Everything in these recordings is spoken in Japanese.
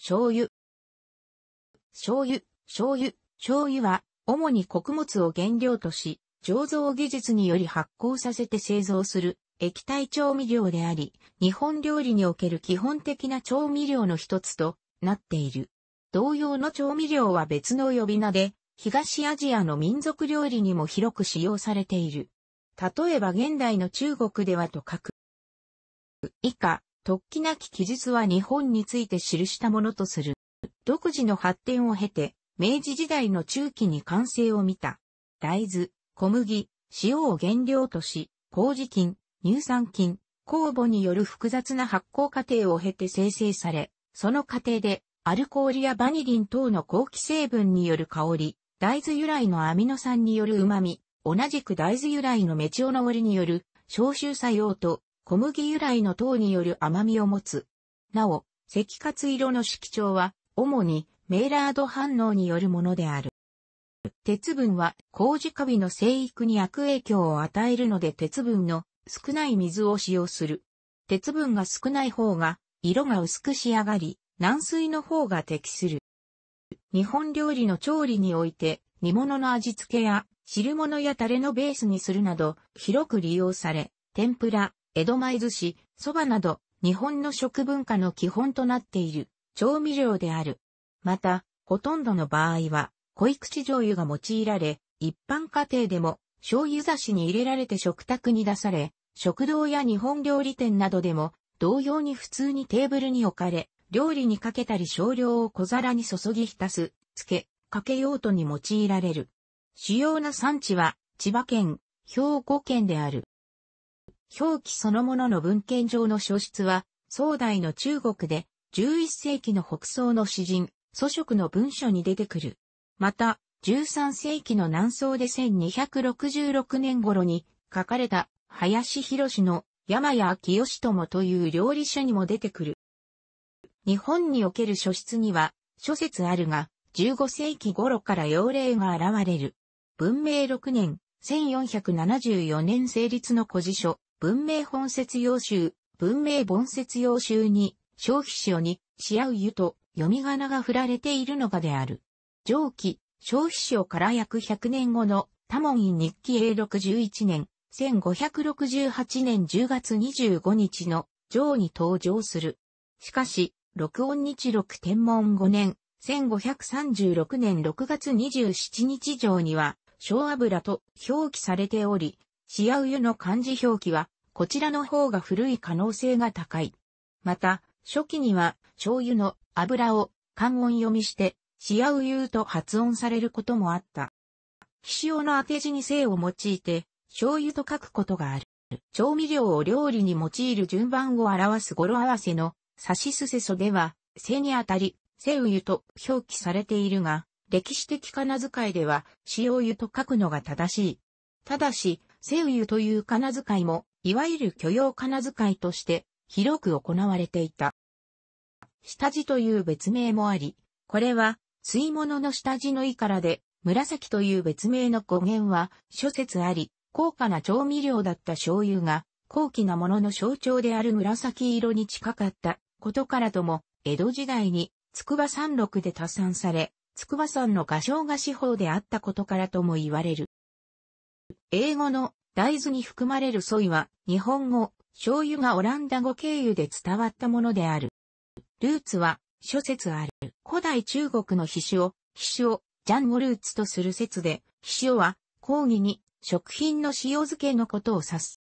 醤油。醤油、醤油、醤油は、主に穀物を原料とし、醸造技術により発酵させて製造する液体調味料であり、日本料理における基本的な調味料の一つとなっている。同様の調味料は別の呼び名で、東アジアの民族料理にも広く使用されている。例えば現代の中国ではと書く。以下、突起なき記述は日本について記したものとする。独自の発展を経て、明治時代の中期に完成を見た。大豆、小麦、塩を原料とし、麹菌、乳酸菌、酵母による複雑な発酵過程を経て生成され、その過程でアルコールやバニリン等の後期成分による香り、大豆由来のアミノ酸による旨味、同じく大豆由来のメチオノーリによる消臭作用と小麦由来の糖による甘みを持つ。なお、赤活色の色調は、主にメイラード反応によるものである。鉄分は、麹カビの生育に悪影響を与えるので鉄分の少ない水を使用する。鉄分が少ない方が、色が薄く仕上がり、軟水の方が適する。日本料理の調理において、煮物の味付けや、汁物やタレのベースにするなど、広く利用され、天ぷら、江戸前寿司、蕎麦など、日本の食文化の基本となっている調味料である。また、ほとんどの場合は、濃口醤油が用いられ、一般家庭でも醤油差しに入れられて食卓に出され、食堂や日本料理店などでも同様に普通にテーブルに置かれ、料理にかけたり少量を小皿に注ぎ浸す、つけ、かけ用途に用いられる。主要な産地は千葉県、兵庫県である。表記そのものの文献上の書出は、宋代の中国で、11世紀の北宋の詩人、祖食の文書に出てくる。また、13世紀の南宋で1266年頃に書かれた林博の山谷清友という料理書にも出てくる。日本における書室には諸説あるが、15世紀頃から用例が現れる。文明6年、1474年成立の古事書、文明本節要集、文明本節要集に、消費書に、しあうゆと、読み仮名が振られているのがである。上記、消費書から約100年後の、多門院日記 a 6 1年、1568年10月25日の、上に登場する。しかし、録音日録天文5年、1536年6月27日上には、小油と表記されており、シアウユの漢字表記は、こちらの方が古い可能性が高い。また、初期には、醤油の油を漢音読みして、シアウユと発音されることもあった。岸尾の当て字に性を用いて、醤油と書くことがある。調味料を料理に用いる順番を表す語呂合わせの、さしすせそでは、性にあたり、背湯と表記されているが、歴史的仮名遣いでは、塩油と書くのが正しい。ただし、西雨という仮名遣いも、いわゆる許容仮名遣いとして、広く行われていた。下地という別名もあり、これは、水物の下地の意からで、紫という別名の語源は、諸説あり、高価な調味料だった醤油が、高貴なものの象徴である紫色に近かったことからとも、江戸時代に、筑波山麓で多産され、筑波山の画商が司法であったことからとも言われる。英語の大豆に含まれるソイは、日本語、醤油がオランダ語経由で伝わったものである。ルーツは、諸説ある。古代中国の皮脂を、皮脂を、ジャンゴルーツとする説で、皮脂は、講義に、食品の塩漬けのことを指す。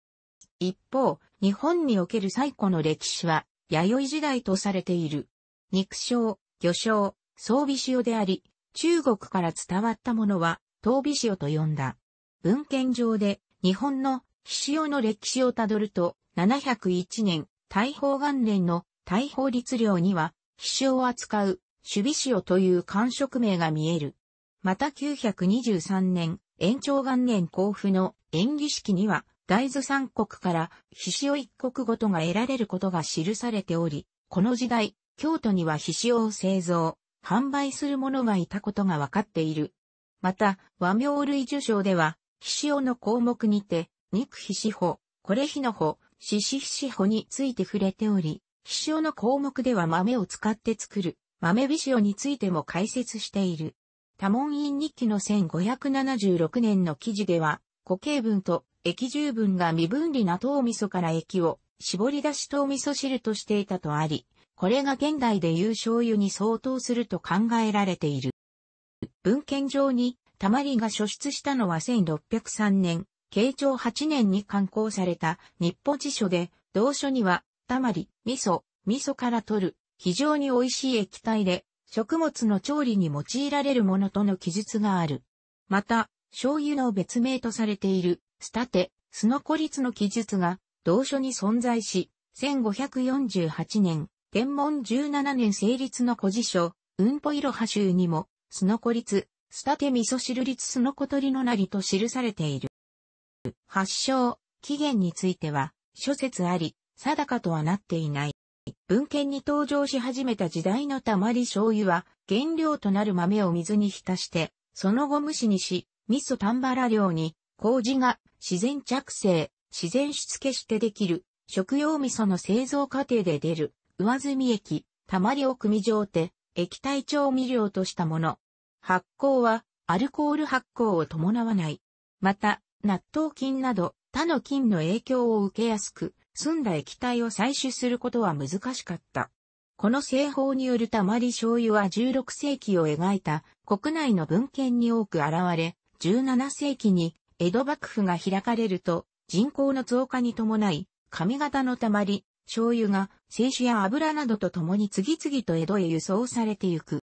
一方、日本における最古の歴史は、弥生時代とされている。肉醤、魚醤、装備塩であり、中国から伝わったものは、東備塩と呼んだ。文献上で日本の飛潮の歴史をたどると701年、大砲元年の大砲律令には飛潮を扱う守備塩という官職名が見える。また923年、延長元年交付の演技式には大豆三国から飛潮一国ごとが得られることが記されており、この時代、京都には飛潮を製造、販売する者がいたことが分かっている。また、和名類受賞では、しおの項目にて、肉ひしほ、これ火のほ、ししひしほについて触れており、しおの項目では豆を使って作る、豆しおについても解説している。多門院日記の1576年の記事では、固形分と液重分が未分離な糖味噌から液を絞り出し糖味噌汁としていたとあり、これが現代でいう醤油に相当すると考えられている。文献上にたまりが初出したのは1603年、慶長8年に刊行された日本辞書で、同書には、たまり、味噌、味噌から取る、非常に美味しい液体で、食物の調理に用いられるものとの記述がある。また、醤油の別名とされている、スタテ、スノコリツの記述が、同書に存在し、1548年、天文17年成立の古辞書、うんぽいろは集にも、スノコリツ、スタテ味噌汁立すの小鳥のなりと記されている。発祥、起源については、諸説あり、定かとはなっていない。文献に登場し始めた時代のたまり醤油は、原料となる豆を水に浸して、その後蒸しにし、味噌丹原料に、麹が自然着生、自然しつけしてできる、食用味噌の製造過程で出る、上澄み液、たまりを組み状手、液体調味料としたもの、発酵はアルコール発酵を伴わない。また、納豆菌など他の菌の影響を受けやすく、澄んだ液体を採取することは難しかった。この製法によるたまり醤油は16世紀を描いた国内の文献に多く現れ、17世紀に江戸幕府が開かれると人口の増加に伴い、髪型のたまり、醤油が、清酒や油などと共に次々と江戸へ輸送されてゆく。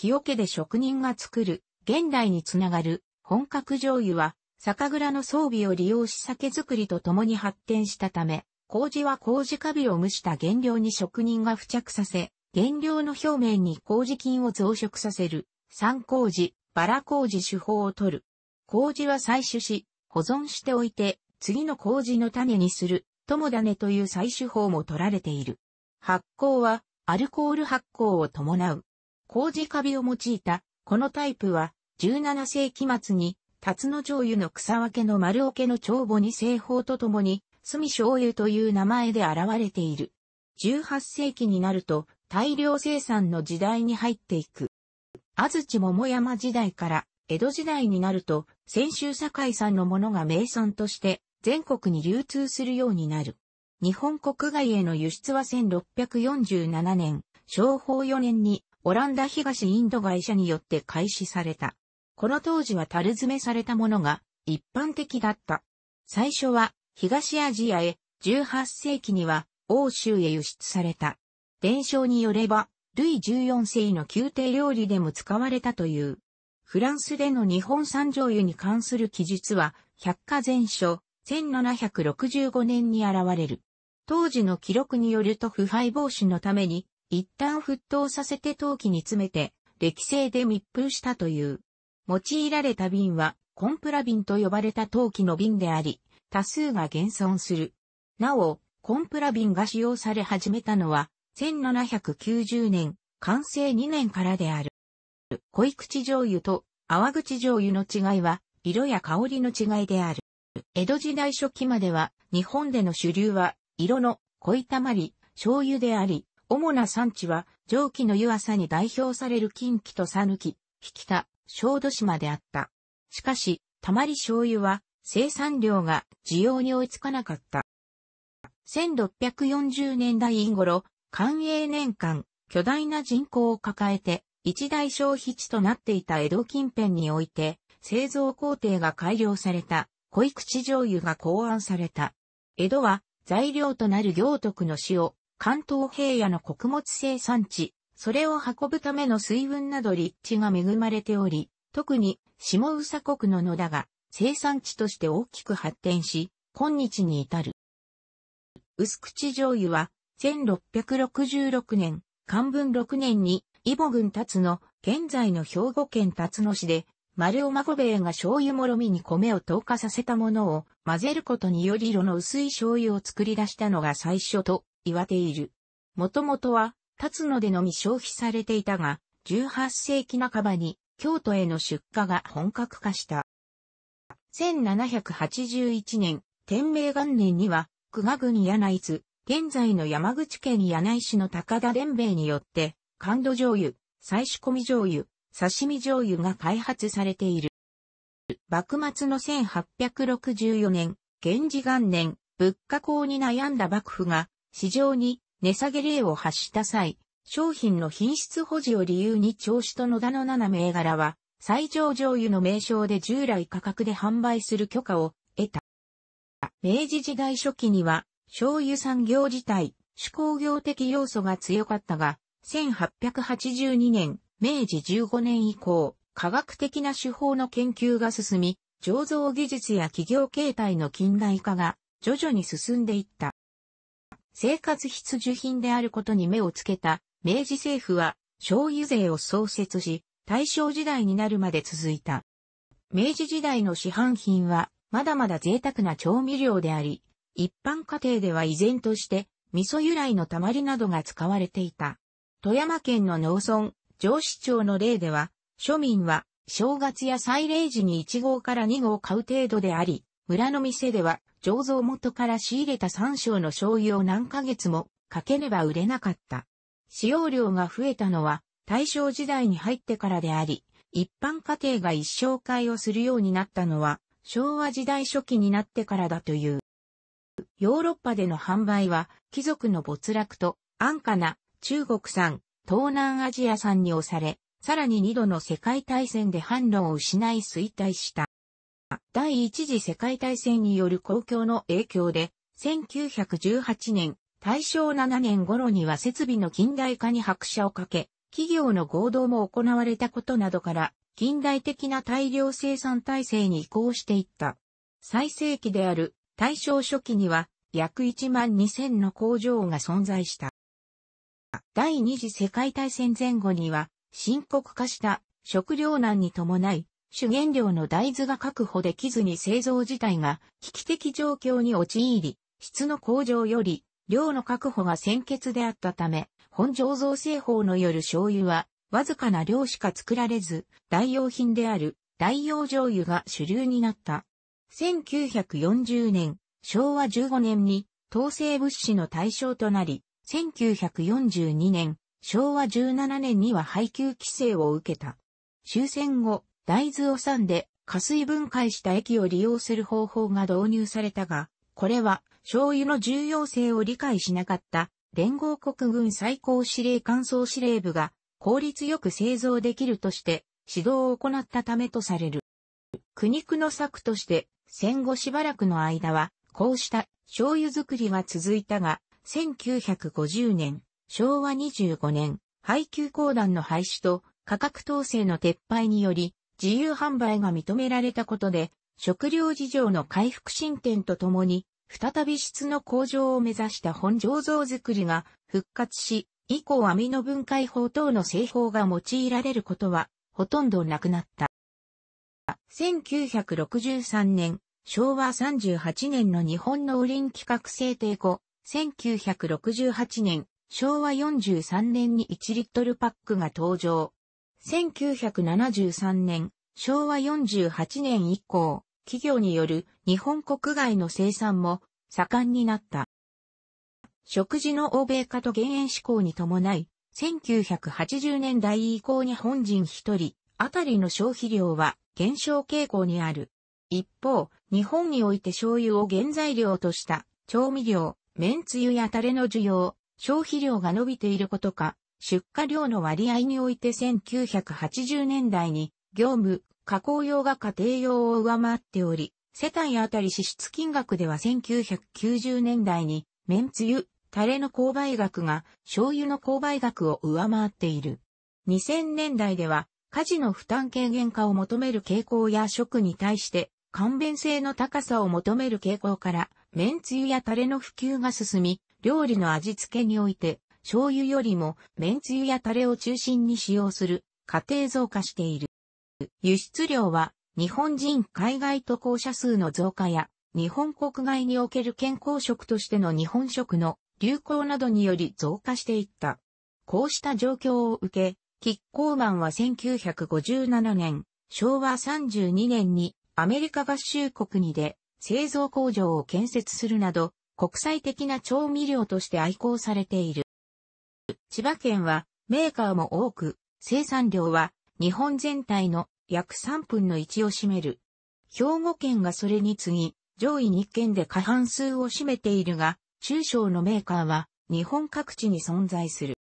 清家で職人が作る、現代につながる、本格醤油は、酒蔵の装備を利用し酒造りと共に発展したため、麹は麹カビを蒸した原料に職人が付着させ、原料の表面に麹菌を増殖させる、酸麹、バラ麹手法を取る。麹は採取し、保存しておいて、次の麹の種にする、友種という採取法も取られている。発酵は、アルコール発酵を伴う。麹カビを用いた、このタイプは、17世紀末に、辰野醤油の草分けの丸桶の帳簿に製法とともに、隅醤油という名前で現れている。18世紀になると、大量生産の時代に入っていく。安土桃山時代から、江戸時代になると、先週井さんのものが名産として、全国に流通するようになる。日本国外への輸出は1647年、商法4年にオランダ東インド会社によって開始された。この当時は樽詰めされたものが一般的だった。最初は東アジアへ、18世紀には欧州へ輸出された。伝承によれば、ルイ14世の宮廷料理でも使われたという。フランスでの日本産醤油に関する記述は、百科全書、1765年に現れる。当時の記録によると腐敗防止のために、一旦沸騰させて陶器に詰めて、歴製で密封したという。用いられた瓶は、コンプラ瓶と呼ばれた陶器の瓶であり、多数が現存する。なお、コンプラ瓶が使用され始めたのは、1790年、完成2年からである。濃い口醤油と泡口醤油の違いは、色や香りの違いである。江戸時代初期までは、日本での主流は、色の濃いたまり、醤油であり、主な産地は、蒸気の湯浅に代表される近畿とぬき、引田、小豆島であった。しかし、たまり醤油は、生産量が需要に追いつかなかった。1640年代頃、官営年間、巨大な人口を抱えて、一大消費地となっていた江戸近辺において、製造工程が改良された、濃い口醤油が考案された。江戸は、材料となる行徳の塩、関東平野の穀物生産地、それを運ぶための水分など立地が恵まれており、特に下宇佐国の野田が生産地として大きく発展し、今日に至る。薄口醤油は、1666年、漢文6年に、イボ郡達野、現在の兵庫県立野市で、丸尾孫兵衛が醤油もろみに米を投下させたものを混ぜることにより色の薄い醤油を作り出したのが最初と言わている。もともとは、立野でのみ消費されていたが、18世紀半ばに京都への出荷が本格化した。1781年、天明元年には、久我郡柳津、現在の山口県柳井市の高田伝兵衛によって、感度醤油、再仕込み醤油、刺身醤油が開発されている。幕末の1864年、源氏元年、物価高に悩んだ幕府が市場に値下げ例を発した際、商品の品質保持を理由に調子と野田の7銘柄は、最上場油の名称で従来価格で販売する許可を得た。明治時代初期には、醤油産業自体、手工業的要素が強かったが、1882年、明治15年以降、科学的な手法の研究が進み、醸造技術や企業形態の近代化が徐々に進んでいった。生活必需品であることに目をつけた明治政府は醤油税を創設し、大正時代になるまで続いた。明治時代の市販品はまだまだ贅沢な調味料であり、一般家庭では依然として味噌由来のたまりなどが使われていた。富山県の農村、上市町の例では、庶民は正月や祭礼時に1号から2号買う程度であり、村の店では醸造元から仕入れた山椒の醤油を何ヶ月もかけねば売れなかった。使用量が増えたのは大正時代に入ってからであり、一般家庭が一生会をするようになったのは昭和時代初期になってからだという。ヨーロッパでの販売は貴族の没落と安価な中国産、東南アジア産に押され、さらに2度の世界大戦で販路を失い衰退した。第一次世界大戦による公共の影響で、1918年、大正7年頃には設備の近代化に拍車をかけ、企業の合同も行われたことなどから、近代的な大量生産体制に移行していった。最盛期である大正初期には、約1万2000の工場が存在した。第二次世界大戦前後には、深刻化した食糧難に伴い、主原料の大豆が確保できずに製造自体が危機的状況に陥り、質の向上より量の確保が先決であったため、本醸造製法のよる醤油は、わずかな量しか作られず、代用品である代用醤油が主流になった。1940年、昭和15年に、統制物資の対象となり、1942年、昭和17年には配給規制を受けた。終戦後、大豆を酸で加水分解した液を利用する方法が導入されたが、これは醤油の重要性を理解しなかった連合国軍最高司令官総司令部が効率よく製造できるとして指導を行ったためとされる。苦肉の策として戦後しばらくの間はこうした醤油作りは続いたが、1950年、昭和25年、配給公団の廃止と価格統制の撤廃により、自由販売が認められたことで、食料事情の回復進展とともに、再び質の向上を目指した本醸造作りが復活し、以降アミノ分解法等の製法が用いられることはほとんどなくなった。1963年、昭和38年の日本農林規格制定後、1968年、昭和43年に1リットルパックが登場。1973年、昭和48年以降、企業による日本国外の生産も盛んになった。食事の欧米化と減塩志向に伴い、1980年代以降日本人一人あたりの消費量は減少傾向にある。一方、日本において醤油を原材料とした調味料、麺つゆやタレの需要、消費量が伸びていることか、出荷量の割合において1980年代に業務、加工用が家庭用を上回っており、世帯あたり支出金額では1990年代に、麺つゆ、タレの購買額が醤油の購買額を上回っている。2000年代では、家事の負担軽減化を求める傾向や食に対して勘弁性の高さを求める傾向から、麺つゆやタレの普及が進み、料理の味付けにおいて醤油よりも麺つゆやタレを中心に使用する家庭増加している。輸出量は日本人海外渡航者数の増加や日本国外における健康食としての日本食の流行などにより増加していった。こうした状況を受け、キッコーマンは1957年、昭和32年にアメリカ合衆国にで製造工場を建設するなど、国際的な調味料として愛好されている。千葉県はメーカーも多く、生産量は日本全体の約3分の1を占める。兵庫県がそれに次ぎ、上位2県で過半数を占めているが、中小のメーカーは日本各地に存在する。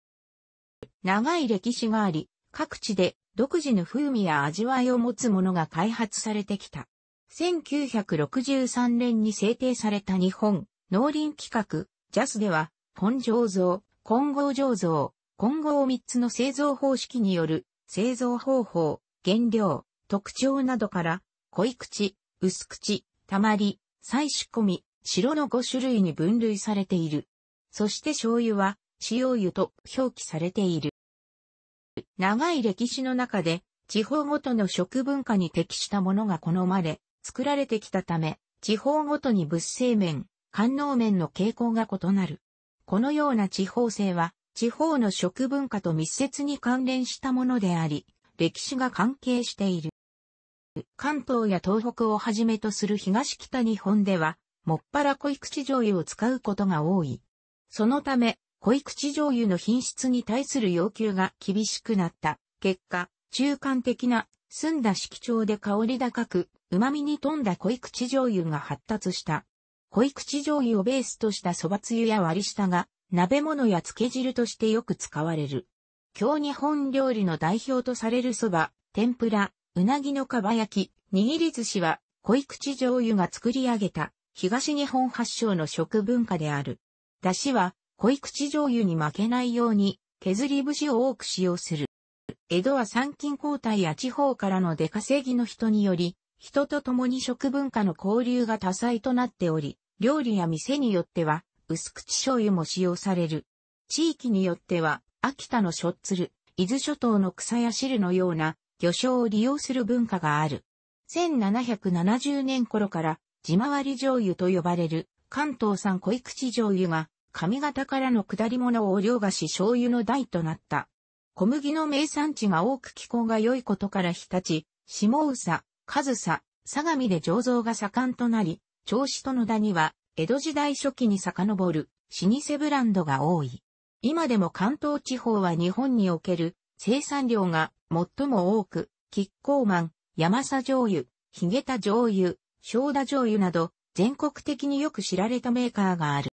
長い歴史があり、各地で独自の風味や味わいを持つものが開発されてきた。1963年に制定された日本農林規格、JAS では、本醸造、混合醸造、混合3つの製造方式による製造方法、原料、特徴などから、濃い口、薄口、たまり、採取込み、白の5種類に分類されている。そして醤油は、塩油と表記されている。長い歴史の中で、地方ごとの食文化に適したものが好まれ、作られてきたため、地方ごとに物性面、官能面の傾向が異なる。このような地方性は、地方の食文化と密接に関連したものであり、歴史が関係している。関東や東北をはじめとする東北日本では、もっぱら濃い口醤油を使うことが多い。そのため、濃い口醤油の品質に対する要求が厳しくなった。結果、中間的な、澄んだ色調で香り高く、旨味に富んだ濃い口醤油が発達した。濃い口醤油をベースとしたそばつゆや割り下が、鍋物や漬け汁としてよく使われる。京日本料理の代表とされるそば、天ぷら、うなぎのかば焼き、握り寿司は、濃い口醤油が作り上げた、東日本発祥の食文化である。出汁は、濃い口醤油に負けないように、削り節を多く使用する。江戸は参勤交代や地方からの出稼ぎの人により、人と共に食文化の交流が多彩となっており、料理や店によっては、薄口醤油も使用される。地域によっては、秋田のしょっつる、伊豆諸島の草や汁のような魚醤を利用する文化がある。1770年頃から、地回り醤油と呼ばれる関東産濃口醤油が、上方からの下り物を両菓子醤油の代となった。小麦の名産地が多く気候が良いことから日立、下佐、上総、相模で醸造が盛んとなり、銚子と野田には、江戸時代初期に遡る、老舗ブランドが多い。今でも関東地方は日本における生産量が最も多く、キッコーマン、山佐醤油、ヒゲタ醤油、正田醤油など、全国的によく知られたメーカーがある。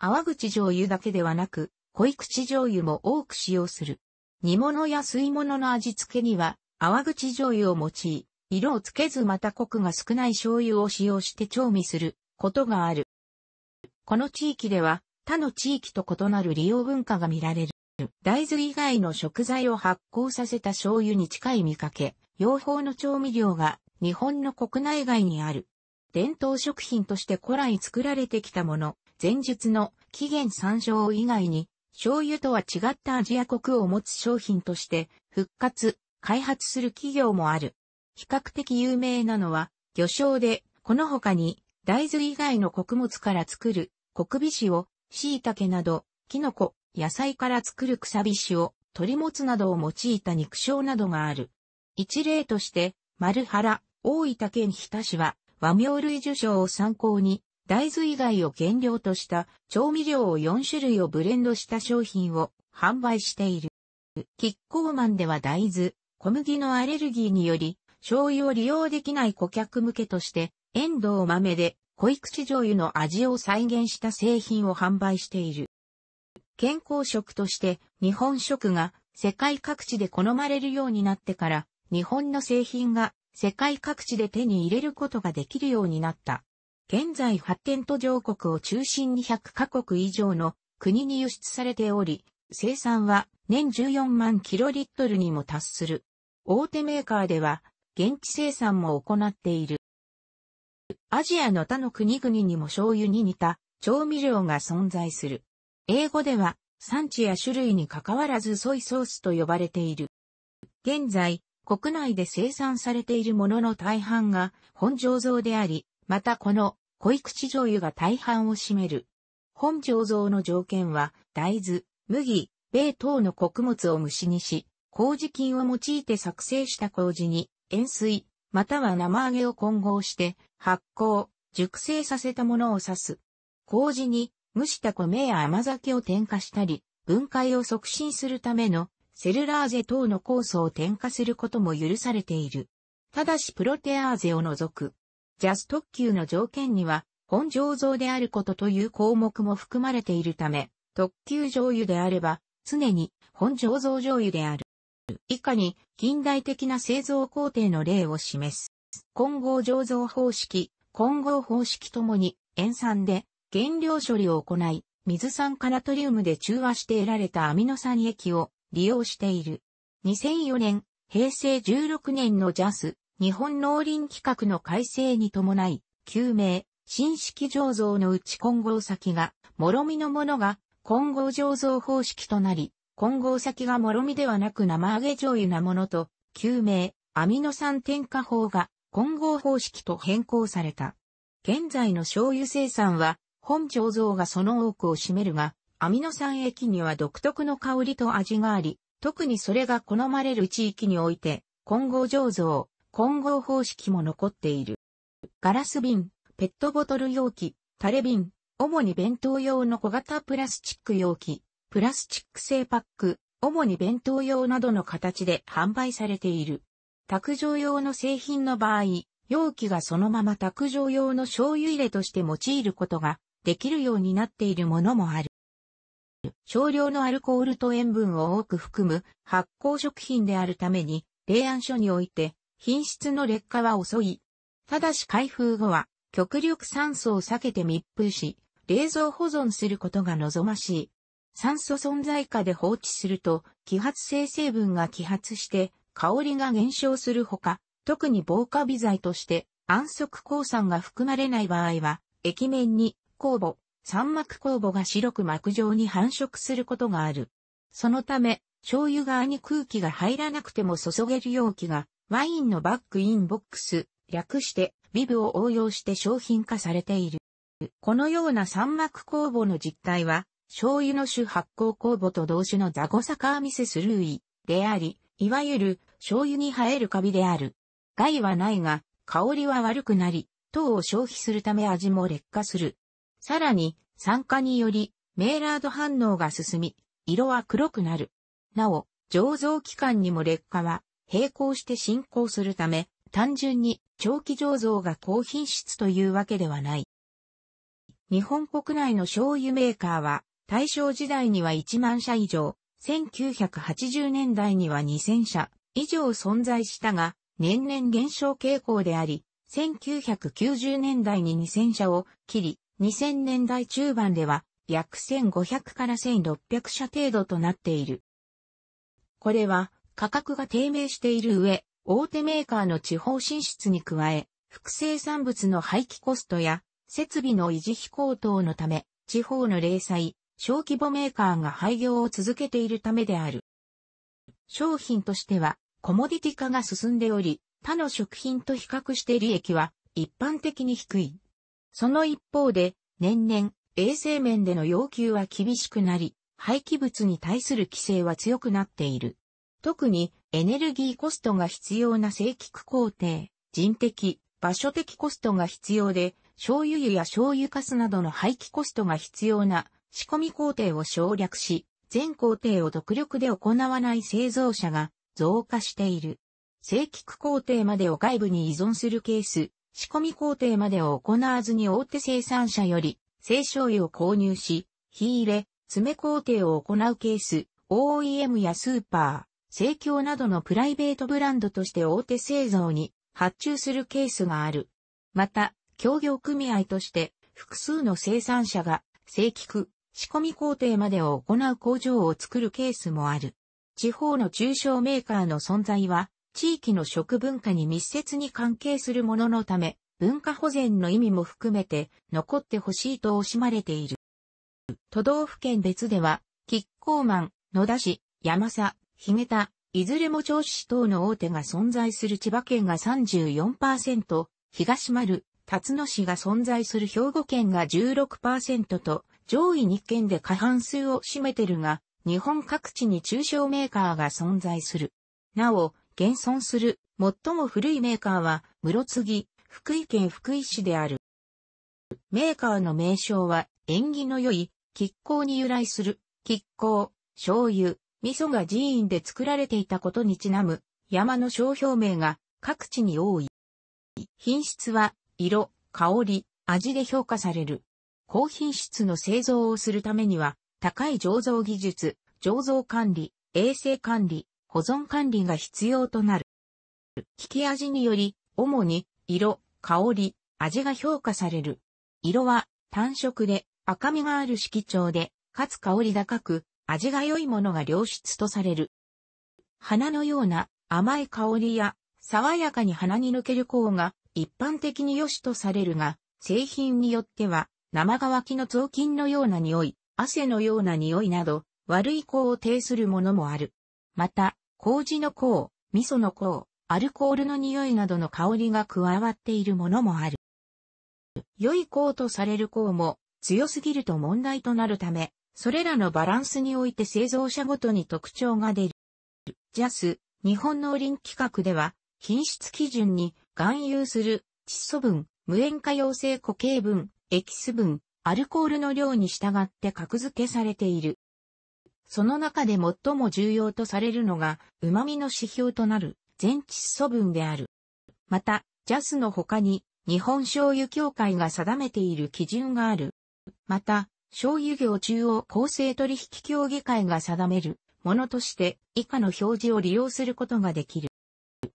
泡口醤油だけではなく、濃口醤油も多く使用する。煮物や吸い物の味付けには、泡口醤油を用い、色をつけずまたコクが少ない醤油を使用して調味することがある。この地域では他の地域と異なる利用文化が見られる。大豆以外の食材を発酵させた醤油に近い見かけ、養蜂の調味料が日本の国内外にある。伝統食品として古来作られてきたもの、前述の起源参照以外に、醤油とは違った味やコクを持つ商品として復活、開発する企業もある。比較的有名なのは、魚醤で、この他に、大豆以外の穀物から作る、穀菱を、椎茸など、キノコ、野菜から作る草菱を、鳥もつなどを用いた肉醤などがある。一例として、丸原、大分県日田市は、和名類受賞を参考に、大豆以外を原料とした調味料を4種類をブレンドした商品を販売している。キッコーマンでは大豆、小麦のアレルギーにより醤油を利用できない顧客向けとして、遠藤豆で濃口醤油の味を再現した製品を販売している。健康食として日本食が世界各地で好まれるようになってから、日本の製品が世界各地で手に入れることができるようになった。現在発展途上国を中心に100カ国以上の国に輸出されており、生産は年14万キロリットルにも達する。大手メーカーでは現地生産も行っている。アジアの他の国々にも醤油に似た調味料が存在する。英語では産地や種類に関わらずソイソースと呼ばれている。現在、国内で生産されているものの大半が本醸造であり、またこの濃い口醤油が大半を占める。本醸造の条件は大豆、麦、米等の穀物を蒸しにし、麹菌を用いて作成した麹に塩水、または生揚げを混合して発酵、熟成させたものを指す。麹に蒸した米や甘酒を添加したり、分解を促進するためのセルラーゼ等の酵素を添加することも許されている。ただしプロテアーゼを除く。ジャス特急の条件には、本醸造であることという項目も含まれているため、特急醤油であれば、常に本醸造醤油である。以下に近代的な製造工程の例を示す。混合醸造方式、混合方式ともに塩酸で原料処理を行い、水酸化ナトリウムで中和して得られたアミノ酸液を利用している。2004年、平成16年の JAS、日本農林規格の改正に伴い、救命、新式醸造のうち混合先が、諸見のものが混合醸造方式となり、混合先がもろみではなく生揚げ醤油なものと、救命、アミノ酸添加法が混合方式と変更された。現在の醤油生産は、本醸造がその多くを占めるが、アミノ酸液には独特の香りと味があり、特にそれが好まれる地域において、混合醸造、混合方式も残っている。ガラス瓶、ペットボトル容器、タレ瓶、主に弁当用の小型プラスチック容器、プラスチック製パック、主に弁当用などの形で販売されている。卓上用の製品の場合、容器がそのまま卓上用の醤油入れとして用いることができるようになっているものもある。少量のアルコールと塩分を多く含む発酵食品であるために、冷暗所において品質の劣化は遅い。ただし開封後は極力酸素を避けて密封し、冷蔵保存することが望ましい。酸素存在下で放置すると、揮発性成分が揮発して、香りが減少するほか、特に防火微剤として、安息鉱酸が含まれない場合は、液面に酵母、酸膜酵母が白く膜状に繁殖することがある。そのため、醤油側に空気が入らなくても注げる容器が、ワインのバックインボックス、略してビブを応用して商品化されている。このような酸膜酵母の実態は、醤油の種発酵酵母と同種のザゴサカーミセスルーイであり、いわゆる醤油に生えるカビである。害はないが、香りは悪くなり、糖を消費するため味も劣化する。さらに、酸化により、メーラード反応が進み、色は黒くなる。なお、醸造期間にも劣化は、並行して進行するため、単純に長期醸造が高品質というわけではない。日本国内の醤油メーカーは、大正時代には1万社以上、1980年代には2000社以上存在したが、年々減少傾向であり、1990年代に2000社を切り、2000年代中盤では約1500から1600社程度となっている。これは価格が低迷している上、大手メーカーの地方進出に加え、複製産物の廃棄コストや設備の維持費高騰のため、地方の零細、小規模メーカーが廃業を続けているためである。商品としては、コモディティ化が進んでおり、他の食品と比較して利益は一般的に低い。その一方で、年々、衛生面での要求は厳しくなり、廃棄物に対する規制は強くなっている。特に、エネルギーコストが必要な正規工程、人的、場所的コストが必要で、醤油油や醤油カスなどの廃棄コストが必要な仕込み工程を省略し、全工程を独力で行わない製造者が増加している。正規区工程までを外部に依存するケース、仕込み工程までを行わずに大手生産者より、製醤油を購入し、火入れ、詰め工程を行うケース、OEM やスーパー、生協などのプライベートブランドとして大手製造に発注するケースがある。また、協業組合として複数の生産者が正規区、仕込み工程までを行う工場を作るケースもある。地方の中小メーカーの存在は、地域の食文化に密接に関係するもののため、文化保全の意味も含めて残ってほしいと惜しまれている。都道府県別では、キッコーマン、野田市、山佐、げた、いずれも調子市等の大手が存在する千葉県が34%、東丸、辰野市が存在する兵庫県が16%と、上位2県で過半数を占めてるが、日本各地に中小メーカーが存在する。なお、現存する最も古いメーカーは、室継、福井県福井市である。メーカーの名称は、縁起の良い、吉光に由来する、亀甲、醤油、味噌が寺院で作られていたことにちなむ、山の商標名が各地に多い。品質は、色、香り、味で評価される。高品質の製造をするためには、高い醸造技術、醸造管理、衛生管理、保存管理が必要となる。引き味により、主に、色、香り、味が評価される。色は、単色で、赤みがある色調で、かつ香り高く、味が良いものが良質とされる。花のような甘い香りや、爽やかに鼻に抜ける香が一般的に良しとされるが、製品によっては生乾きの雑巾のような匂い、汗のような匂いなど、悪い香を呈するものもある。また、麹の香、味噌の香、アルコールの匂いなどの香りが加わっているものもある。良い香とされる香も強すぎると問題となるため、それらのバランスにおいて製造者ごとに特徴が出る。ジャス、日本農林規格では、品質基準に含有する窒素分、無塩化溶性固形分、エキス分、アルコールの量に従って格付けされている。その中で最も重要とされるのが、旨味の指標となる、全窒素分である。また、ジャスの他に、日本醤油協会が定めている基準がある。また、醤油業中央公正取引協議会が定めるものとして以下の表示を利用することができる。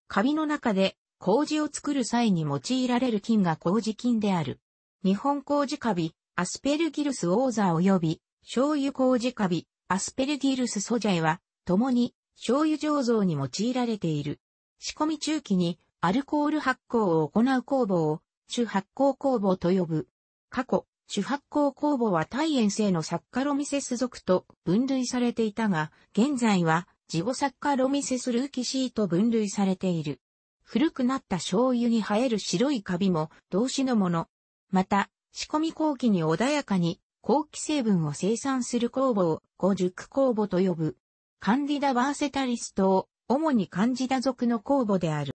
カビの中で麹を作る際に用いられる菌が麹菌である。日本麹カビ、アスペルギルス王座及び、醤油麹カビ、アスペルギルスソジャイは、共に、醤油醸造に用いられている。仕込み中期に、アルコール発酵を行う工房を、主発酵工房と呼ぶ。過去、主発酵工房は大塩製のサッカロミセス属と分類されていたが、現在は、ジゴサッカロミセスルーキシーと分類されている。古くなった醤油に生える白いカビも、動詞のもの、また、仕込み後期に穏やかに、後期成分を生産する酵母を、五熟酵母と呼ぶ。カンディダバーセタリストを、主にカンジダ属の酵母である。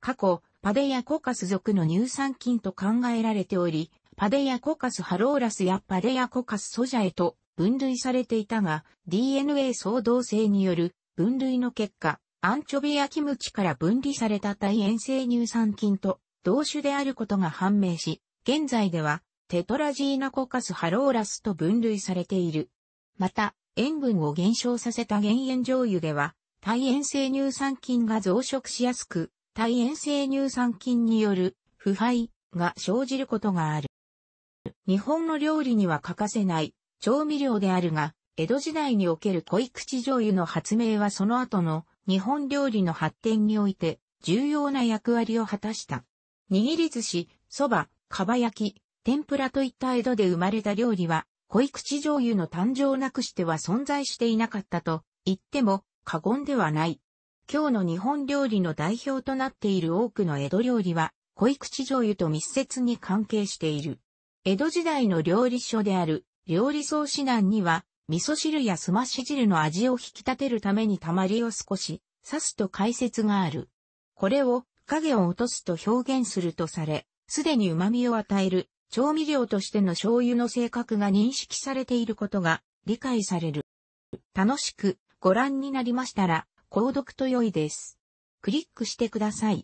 過去、パデヤコカス属の乳酸菌と考えられており、パデヤコカスハローラスやパデヤコカスソジャへと分類されていたが、DNA 相同性による分類の結果、アンチョビやキムチから分離された対塩性乳酸菌と同種であることが判明し、現在では、テトラジーナコカスハローラスと分類されている。また、塩分を減少させた減塩醤油では、体塩性乳酸菌が増殖しやすく、体塩性乳酸菌による腐敗が生じることがある。日本の料理には欠かせない調味料であるが、江戸時代における濃い口醤油の発明はその後の日本料理の発展において重要な役割を果たした。握り寿司、蕎麦、かば焼き、天ぷらといった江戸で生まれた料理は、濃口醤油の誕生なくしては存在していなかったと言っても過言ではない。今日の日本料理の代表となっている多くの江戸料理は、濃口醤油と密接に関係している。江戸時代の料理書である料理総指南には、味噌汁やすまし汁の味を引き立てるためにたまりを少し刺すと解説がある。これを影を落とすと表現するとされ、すでに旨味を与える調味料としての醤油の性格が認識されていることが理解される。楽しくご覧になりましたら、購読と良いです。クリックしてください。